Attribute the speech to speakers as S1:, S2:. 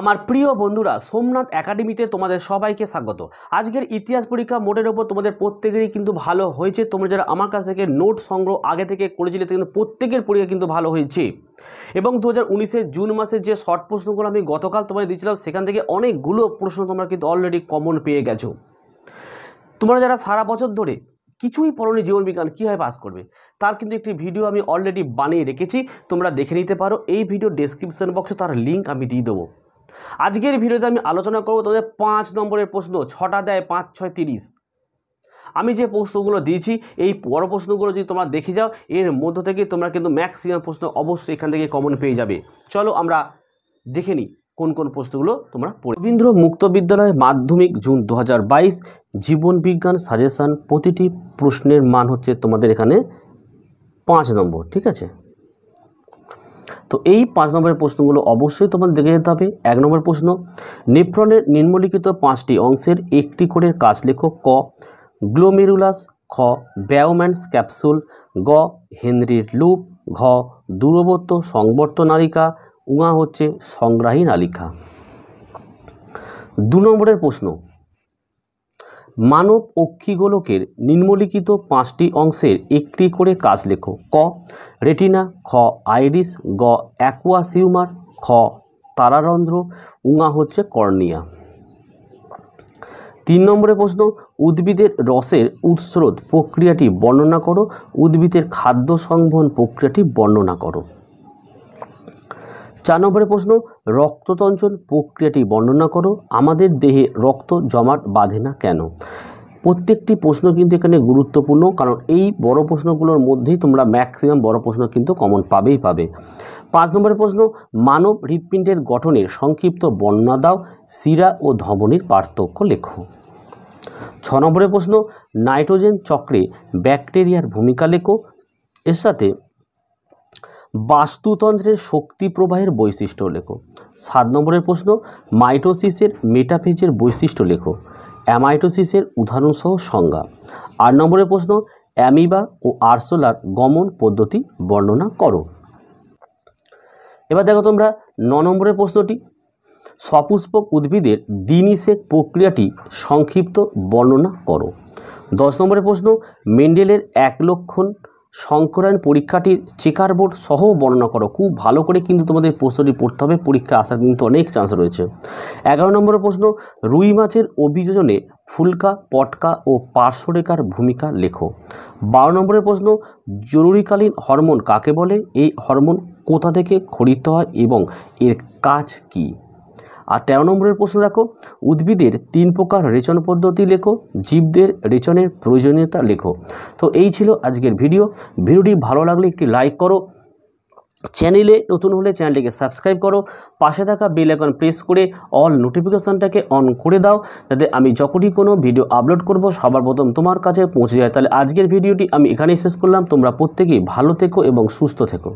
S1: আমার প্রিয় বন্ধুরা সোমনাথ একাডেমিতে তোমাদের সবাইকে স্বাগত আজকের ইতিহাস পরীক্ষা মোটের ওপর তোমাদের প্রত্যেকেরই কিন্তু ভালো হয়েছে তোমরা যারা আমার কাছ থেকে নোট সংগ্রহ আগে থেকে করেছিলে কিন্তু প্রত্যেকের পরীক্ষা কিন্তু ভালো হয়েছে এবং দু হাজার জুন মাসের যে শর্ট প্রশ্নগুলো আমি গতকাল তোমায় দিয়েছিলাম সেখান থেকে অনেকগুলো প্রশ্ন তোমরা কিন্তু অলরেডি কমন পেয়ে গেছো তোমরা যারা সারা বছর ধরে কিছুই পড়নি জীবনবিজ্ঞান কীভাবে পাস করবে তার কিন্তু একটি ভিডিও আমি অলরেডি বানিয়ে রেখেছি তোমরা দেখে নিতে পারো এই ভিডিও ডেসক্রিপশন বক্সে তার লিঙ্ক আমি দিয়ে দেবো আজকের ভিডিওতে আমি আলোচনা করব তোমাদের পাঁচ নম্বরের প্রশ্ন ছটা দেয় পাঁচ ছয় তিরিশ আমি যে প্রশ্নগুলো দিয়েছি এই বড় প্রশ্নগুলো যদি তোমরা দেখে যাও এর মধ্য থেকে তোমরা কিন্তু ম্যাক্সিমাম প্রশ্ন অবশ্যই এখান থেকে কমন পেয়ে যাবে চলো আমরা দেখে নিই কোন কোন প্রশ্নগুলো তোমরা রবীন্দ্র মুক্ত বিদ্যালয় মাধ্যমিক জুন দু জীবন বিজ্ঞান সাজেশান প্রতিটি প্রশ্নের মান হচ্ছে তোমাদের এখানে পাঁচ নম্বর ঠিক আছে তো এই পাঁচ নম্বরের প্রশ্নগুলো অবশ্যই তোমাদের দেখে যেতে হবে এক নম্বর প্রশ্ন নিফ্রনের নিম্নলিখিত পাঁচটি অংশের একটি করে কাজ লেখো ক গ্লোমেরুলাস খ ব্যাওম্যান্স ক্যাপসুল গ হেনরির লুপ ঘ দূরবর্ত সংবর্ত নালিকা উঙা হচ্ছে সংগ্রাহী নালিকা দু নম্বরের প্রশ্ন মানব অক্ষিগোলকের নিম্নলিখিত পাঁচটি অংশের একটি করে কাজ লেখো ক রেটিনা খ আইরিস গ অ্যাকুয়াসিউমার খ তারারন্ধ্র উঙা হচ্ছে কর্নিয়া তিন নম্বরে প্রশ্ন উদ্ভিদের রসের উৎস্রোত প্রক্রিয়াটি বর্ণনা করো উদ্ভিদের খাদ্য সংবহন প্রক্রিয়াটি বর্ণনা করো চার নম্বরের প্রশ্ন রক্ততঞ্চন প্রক্রিয়াটি বর্ণনা করো আমাদের দেহে রক্ত জমাট বাঁধে না কেন প্রত্যেকটি প্রশ্ন কিন্তু এখানে গুরুত্বপূর্ণ কারণ এই বড় প্রশ্নগুলোর মধ্যেই তোমরা ম্যাক্সিমাম বড় প্রশ্ন কিন্তু কমন পাবেই পাবে পাঁচ নম্বরের প্রশ্ন মানব হৃৎপিণ্ডের গঠনের সংক্ষিপ্ত বর্ণনা দাও শিরা ও ধমনির পার্থক্য লেখো ছ নম্বরের প্রশ্ন নাইট্রোজেন চক্রে ব্যাকটেরিয়ার ভূমিকা লেখো এর সাথে বাস্তুতন্ত্রের শক্তি প্রবাহের বৈশিষ্ট্য লেখো সাত নম্বরের প্রশ্ন মাইটোসিসের মেটাফেজের বৈশিষ্ট্য লেখো অ্যামাইটোসিসের উদাহরণসহ সংজ্ঞা আট নম্বরের প্রশ্ন অ্যামিবা ও আর্সোলার গমন পদ্ধতি বর্ণনা করো এবার দেখো তোমরা ন নম্বরের প্রশ্নটি সপুষ্পক উদ্ভিদের দিনিসেক প্রক্রিয়াটি সংক্ষিপ্ত বর্ণনা করো দশ নম্বরের প্রশ্ন মেন্ডেলের এক লক্ষণ সংকরায়ণ পরীক্ষাটির চেকার বোর্ড সহ বর্ণনা করো খুব ভালো করে কিন্তু তোমাদের প্রশ্নটি পড়তে হবে পরীক্ষা আসার কিন্তু অনেক চান্স রয়েছে এগারো নম্বরের প্রশ্ন রুই মাছের অভিযোজনে ফুলকা পটকা ও পার্শ্বরেখার ভূমিকা লেখো বারো নম্বরের প্রশ্ন জরুরিকালীন হরমোন কাকে বলে এই হরমোন কোথা থেকে খরিত হয় এবং এর কাজ কী আর তেরো নম্বরের প্রশ্ন রাখো উদ্ভিদের তিন প্রকার রেচন পদ্ধতি লেখো জীবদের রেচনের প্রয়োজনীয়তা লেখো তো এই ছিল আজকের ভিডিও ভিডিওটি ভালো লাগলে একটি লাইক করো চ্যানেলে নতুন হলে চ্যানেলটিকে সাবস্ক্রাইব করো পাশে থাকা বেল আইকন প্রেস করে অল নোটিফিকেশানটাকে অন করে দাও যাতে আমি যখনই কোনো ভিডিও আপলোড করব সবার প্রথম তোমার কাছে পৌঁছে যায় তাহলে আজকের ভিডিওটি আমি এখানেই শেষ করলাম তোমরা প্রত্যেকেই ভালো থেকো এবং সুস্থ থেকো